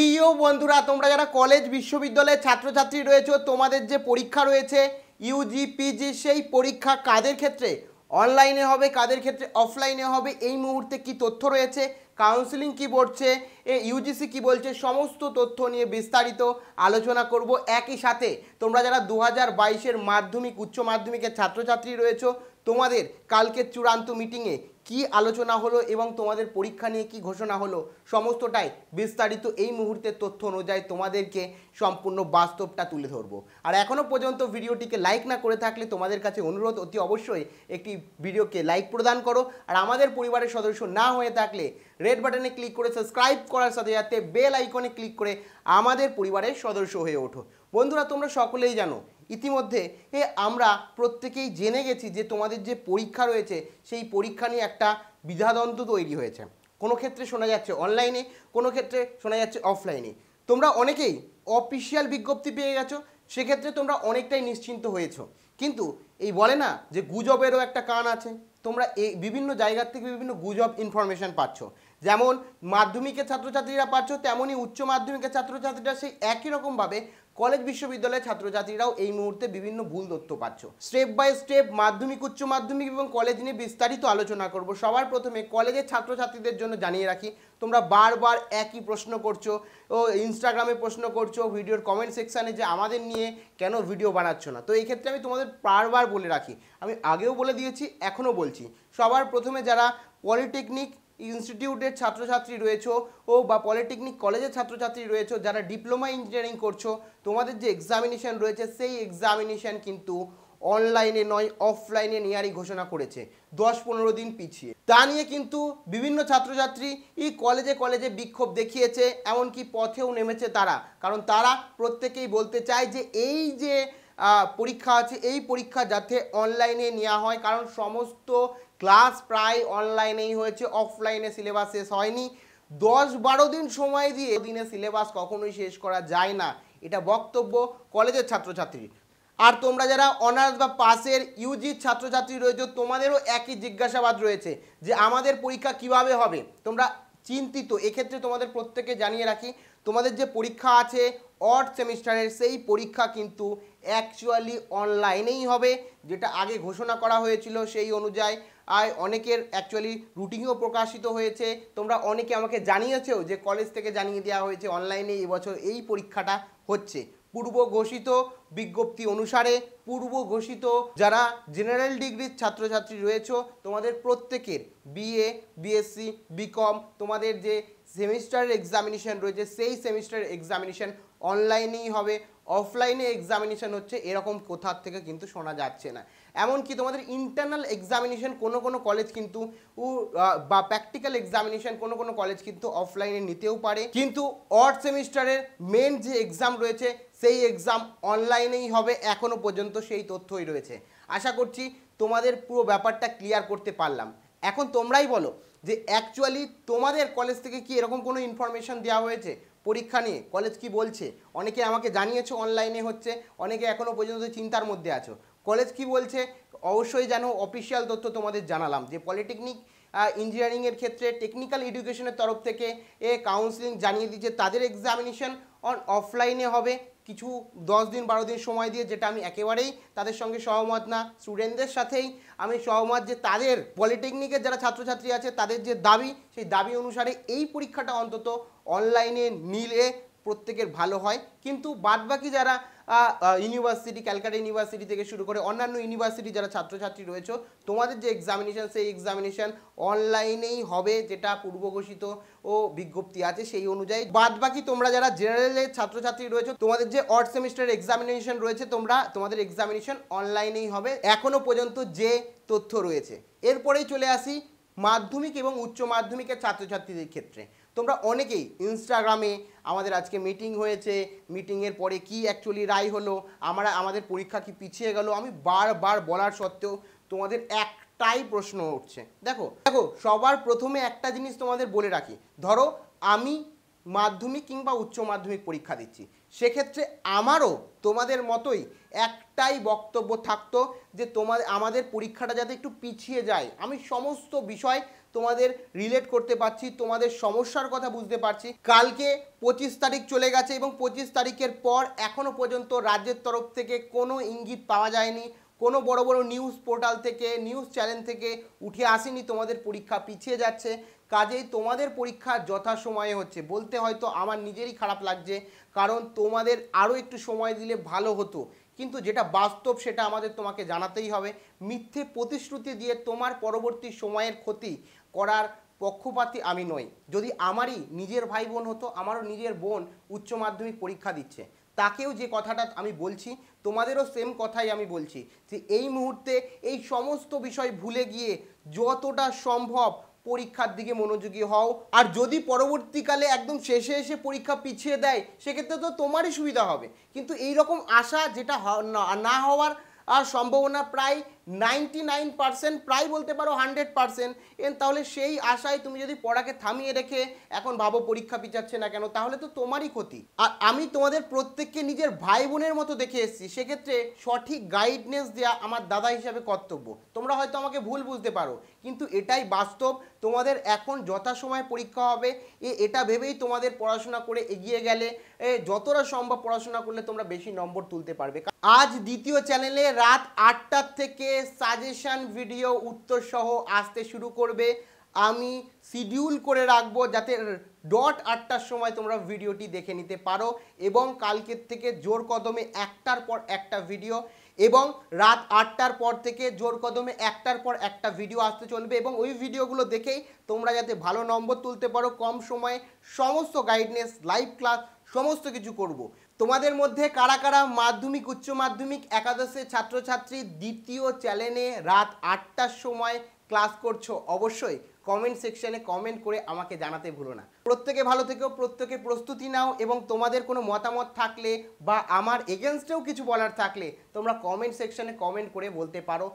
প্রিয় বন্ধুরা তোমরা যারা কলেজ বিশ্ববিদ্যালয়ের ছাত্রছাত্রী রয়েছে তোমাদের যে পরীক্ষা রয়েছে ইউজি পিজি সেই পরীক্ষা কাদের ক্ষেত্রে অনলাইনে হবে কাদের ক্ষেত্রে অফলাইনে হবে এই মুহূর্তে কি তথ্য রয়েছে কাউন্সিলিং কি বলছে ইউজিসি কি বলছে সমস্ত তথ্য নিয়ে বিস্তারিত আলোচনা করব একই সাথে তোমরা যারা দু হাজার বাইশের মাধ্যমিক উচ্চ মাধ্যমিকের ছাত্রছাত্রী রয়েছে তোমাদের কালকের চূড়ান্ত মিটিংয়ে কি আলোচনা হলো এবং তোমাদের পরীক্ষা নিয়ে কি ঘোষণা হলো সমস্তটাই বিস্তারিত এই মুহূর্তের তথ্য অনুযায়ী তোমাদেরকে সম্পূর্ণ বাস্তবটা তুলে ধরবো আর এখনও পর্যন্ত ভিডিওটিকে লাইক না করে থাকলে তোমাদের কাছে অনুরোধ অতি অবশ্যই একটি ভিডিওকে লাইক প্রদান করো আর আমাদের পরিবারের সদস্য না হয়ে থাকলে রেড বাটনে ক্লিক করে সাবস্ক্রাইব করার সাথে সাথে বেল আইকনে ক্লিক করে আমাদের পরিবারের সদস্য হয়ে ওঠো বন্ধুরা তোমরা সকলেই জানো ইতিমধ্যে এ আমরা প্রত্যেকেই জেনে গেছি যে তোমাদের যে পরীক্ষা রয়েছে সেই পরীক্ষা নিয়ে একটা বিধাদন্ত তৈরি হয়েছে কোনো ক্ষেত্রে শোনা যাচ্ছে অনলাইনে কোনো ক্ষেত্রে শোনা যাচ্ছে অফলাইনে তোমরা অনেকেই অফিসিয়াল বিজ্ঞপ্তি পেয়ে গেছো সেক্ষেত্রে তোমরা অনেকটাই নিশ্চিন্ত হয়েছো কিন্তু এই বলে না যে গুজবেরও একটা কান আছে তোমরা এই বিভিন্ন জায়গার থেকে বিভিন্ন গুজব ইনফরমেশান পাচ্ছ যেমন মাধ্যমিকের ছাত্রছাত্রীরা পাচ্ছ তেমনই উচ্চ মাধ্যমিকের ছাত্রছাত্রীরা সেই একই রকমভাবে কলেজ বিশ্ববিদ্যালয়ের ছাত্রছাত্রীরাও এই মুহূর্তে বিভিন্ন ভুল তথ্য পাচ্ছ স্টেপ বাই স্টেপ মাধ্যমিক উচ্চ মাধ্যমিক এবং কলেজ নিয়ে বিস্তারিত আলোচনা করব সবার প্রথমে কলেজের ছাত্রছাত্রীদের জন্য জানিয়ে রাখি তোমরা বারবার একই প্রশ্ন করছো ও ইনস্টাগ্রামে প্রশ্ন করছো ভিডিওর কমেন্ট সেকশানে যে আমাদের নিয়ে কেন ভিডিও বানাচ্ছ না তো এই ক্ষেত্রে আমি তোমাদের বারবার বলে রাখি আমি আগেও বলে দিয়েছি এখনও বলছি সবার প্রথমে যারা পলিটেকনিক ইনস্টিটিউটের ছাত্রছাত্রী রয়েছো ও বা পলিটেকনিক কলেজের ছাত্রছাত্রী রয়েছো যারা ডিপ্লোমা ইঞ্জিনিয়ারিং করছো তোমাদের যে এক্সামিনেশান রয়েছে সেই এক্সামিনেশান কিন্তু অনলাইনে নয় অফলাইনে নেয়ারই ঘোষণা করেছে দশ পনেরো দিন পিছিয়ে তা নিয়ে কিন্তু বিভিন্ন ছাত্রছাত্রী এই কলেজে কলেজে বিক্ষোভ দেখিয়েছে এমনকি পথেও নেমেছে তারা কারণ তারা প্রত্যেকেই বলতে চায় যে এই যে পরীক্ষা আছে এই পরীক্ষা যাতে অনলাইনে নেওয়া হয় কারণ সমস্ত ক্লাস প্রায় অনলাইনেই হয়েছে অফলাইনে সিলেবাস শেষ হয়নি দশ বারো দিন সময় দিয়ে দিনে সিলেবাস কখনোই শেষ করা যায় না এটা বক্তব্য কলেজের ছাত্রছাত্রী আর তোমরা যারা অনার্স বা পাসের ইউজির ছাত্রছাত্রী রয়েছে তোমাদেরও একই জিজ্ঞাসাবাদ রয়েছে যে আমাদের পরীক্ষা কিভাবে হবে তোমরা চিন্তিত এক্ষেত্রে তোমাদের প্রত্যেকে জানিয়ে রাখি তোমাদের যে পরীক্ষা আছে অর্থ সেমিস্টারের সেই পরীক্ষা কিন্তু অ্যাকচুয়ালি অনলাইনেই হবে যেটা আগে ঘোষণা করা হয়েছিল সেই অনুযায়ী আয় অনেকের অ্যাকচুয়ালি রুটিনও প্রকাশিত হয়েছে তোমরা অনেকে আমাকে জানিয়েছেও যে কলেজ থেকে জানিয়ে দেওয়া হয়েছে অনলাইনে এবছর এই পরীক্ষাটা হচ্ছে পূর্ব ঘোষিত বিজ্ঞপ্তি অনুসারে পূর্ব ঘোষিত যারা জেনারেল ডিগ্রির ছাত্রছাত্রী রয়েছে তোমাদের প্রত্যেকের বিএ বিএসসি বিকম তোমাদের যে সেমিস্টারের এক্সামিনেশন রয়েছে সেই সেমিস্টার এক্সামিনেশন অনলাইনেই হবে অফলাইনে এক্সামিনেশন হচ্ছে এরকম কোথার থেকে কিন্তু শোনা যাচ্ছে না এমনকি তোমাদের ইন্টারনাল এক্সামিনেশন কোনো কোনো কলেজ কিন্তু বা প্র্যাকটিক্যাল এক্সামিনেশন কোনো কোনো কলেজ কিন্তু অফলাইনে নিতেও পারে কিন্তু অর্ড সেমিস্টারের মেন যে এক্সাম রয়েছে সেই এক্সাম অনলাইনেই হবে এখনও পর্যন্ত সেই তথ্যই রয়েছে আশা করছি তোমাদের পুরো ব্যাপারটা ক্লিয়ার করতে পারলাম এখন তোমরাই বলো যে অ্যাকচুয়ালি তোমাদের কলেজ থেকে কি এরকম কোনো ইনফরমেশান দেওয়া হয়েছে পরীক্ষা নিয়ে কলেজ কি বলছে অনেকে আমাকে জানিয়েছো অনলাইনে হচ্ছে অনেকে এখনও পর্যন্ত চিন্তার মধ্যে আছো কলেজ কি বলছে অবশ্যই যেন অফিসিয়াল তথ্য তোমাদের জানালাম যে পলিটেকনিক ইঞ্জিনিয়ারিংয়ের ক্ষেত্রে টেকনিক্যাল এডুকেশনের তরফ থেকে এ কাউন্সিলিং জানিয়ে দিচ্ছে তাদের এক্সামিনেশন অন অফলাইনে হবে কিছু দশ দিন বারো দিন সময় দিয়ে যেটা আমি একেবারেই তাদের সঙ্গে সহমত না স্টুডেন্টদের সাথেই আমি সহমত যে তাদের পলিটেকনিকের যারা ছাত্রছাত্রী আছে তাদের যে দাবি সেই দাবি অনুসারে এই পরীক্ষাটা অন্তত অনলাইনে নিলে প্রত্যেকের ভালো হয় কিন্তু বাদবাকি যারা ইউনিভার্সিটি ক্যালকাটা ইউনিভার্সিটি থেকে শুরু করে অন্যান্য ইউনিভার্সিটি যারা ছাত্রছাত্রী রয়েছে তোমাদের যে এক্সামিনেশান সেই এক্সামিনেশান অনলাইনেই হবে যেটা পূর্বঘোষিত ও বিজ্ঞপ্তি আছে সেই অনুযায়ী বাদবাকি তোমরা যারা জেনারেলের ছাত্রছাত্রী রয়েছে তোমাদের যে অর্ড সেমিস্টার এক্সামিনেশন রয়েছে তোমরা তোমাদের এক্সামিনেশন অনলাইনেই হবে এখনও পর্যন্ত যে তথ্য রয়েছে এরপরেই চলে আসি মাধ্যমিক এবং উচ্চ মাধ্যমিকের ছাত্রছাত্রীদের ক্ষেত্রে তোমরা অনেকেই ইনস্টাগ্রামে আমাদের আজকে মিটিং হয়েছে মিটিংয়ের পরে কি অ্যাকচুয়ালি রায় হলো আমরা আমাদের পরীক্ষা কি পিছিয়ে গেল আমি বারবার বলার সত্ত্বেও তোমাদের একটাই প্রশ্ন উঠছে দেখো দেখো সবার প্রথমে একটা জিনিস তোমাদের বলে রাখি ধরো আমি মাধ্যমিক কিংবা উচ্চ মাধ্যমিক পরীক্ষা দিচ্ছি সেক্ষেত্রে আমারও তোমাদের মতোই একটাই বক্তব্য থাকতো যে তোমাদের আমাদের পরীক্ষাটা যাতে একটু পিছিয়ে যায় আমি সমস্ত বিষয় তোমাদের রিলেট করতে পারছি তোমাদের সমস্যার কথা বুঝতে পারছি কালকে পঁচিশ তারিখ চলে গেছে এবং পঁচিশ তারিখের পর এখনও পর্যন্ত রাজ্যের তরফ থেকে কোনো ইঙ্গিত পাওয়া যায়নি কোনো বড় বড় নিউজ পোর্টাল থেকে নিউজ চ্যানেল থেকে উঠে আসেনি তোমাদের পরীক্ষা পিছিয়ে যাচ্ছে কাজেই তোমাদের পরীক্ষা যথা সময়ে হচ্ছে বলতে হয়তো আমার নিজেরই খারাপ লাগছে কারণ তোমাদের আরও একটু সময় দিলে ভালো হতো কিন্তু যেটা বাস্তব সেটা আমাদের তোমাকে জানাতেই হবে মিথ্যে প্রতিশ্রুতি দিয়ে তোমার পরবর্তী সময়ের ক্ষতি করার পক্ষপাতি আমি নই যদি আমারই নিজের ভাই বোন হতো আমারও নিজের বোন উচ্চ মাধ্যমিক পরীক্ষা দিচ্ছে তাকেও যে কথাটা আমি বলছি তোমাদেরও সেম কথাই আমি বলছি যে এই মুহূর্তে এই সমস্ত বিষয় ভুলে গিয়ে যতটা সম্ভব পরীক্ষার দিকে মনোযোগী হও আর যদি পরবর্তীকালে একদম শেষে এসে পরীক্ষা পিছিয়ে দেয় সেক্ষেত্রে তো তোমারই সুবিধা হবে কিন্তু এই রকম আশা যেটা না হওয়ার আর সম্ভাবনা প্রায় নাইনটি নাইন পার্সেন্ট প্রায় বলতে পারো হান্ড্রেড পার্সেন্ট তাহলে সেই আশায় তুমি যদি পড়াকে থামিয়ে রেখে এখন ভাবো পরীক্ষা পিছাচ্ছে না কেন তাহলে তো তোমারই ক্ষতি আর আমি তোমাদের প্রত্যেককে নিজের ভাই বোনের মতো দেখে এসেছি সেক্ষেত্রে সঠিক গাইডনেস দেওয়া আমার দাদা হিসাবে কর্তব্য তোমরা হয়তো আমাকে ভুল বুঝতে পারো কিন্তু এটাই বাস্তব তোমাদের এখন যথাসময়ে পরীক্ষা হবে এ এটা ভেবেই তোমাদের পড়াশোনা করে এগিয়ে গেলে যতটা সম্ভব পড়াশোনা করলে তোমরা বেশি নম্বর তুলতে পারবে আজ দ্বিতীয় চ্যানেলে রাত আটটার থেকে সাজেশান ভিডিও উত্তর সহ আসতে শুরু করবে আমি শিডিউল করে রাখবো যাতে ডট আটটার সময় তোমরা ভিডিওটি দেখে নিতে পারো এবং কালকের থেকে জোর কদমে একটার পর একটা ভিডিও এবং রাত আটটার পর থেকে জোর কদমে একটার পর একটা ভিডিও আসতে চলবে এবং ওই ভিডিওগুলো দেখেই তোমরা যাতে ভালো নম্বর তুলতে পারো কম সময়ে সমস্ত গাইডনেস লাইভ ক্লাস সমস্ত কিছু করব তোমাদের মধ্যে কারা কারা মাধ্যমিক উচ্চ মাধ্যমিক একাদশের ছাত্রছাত্রী দ্বিতীয় চ্যানেলে রাত আটটার সময় ক্লাস করছো অবশ্যই কমেন্ট সেকশানে কমেন্ট করে আমাকে জানাতে ভুলো না প্রত্যেকে ভালো থেকেও প্রত্যেকে প্রস্তুতি নাও এবং তোমাদের কোনো মতামত থাকলে বা আমার এগেনস্টেও কিছু বলার থাকলে তোমরা কমেন্ট সেকশানে কমেন্ট করে বলতে পারো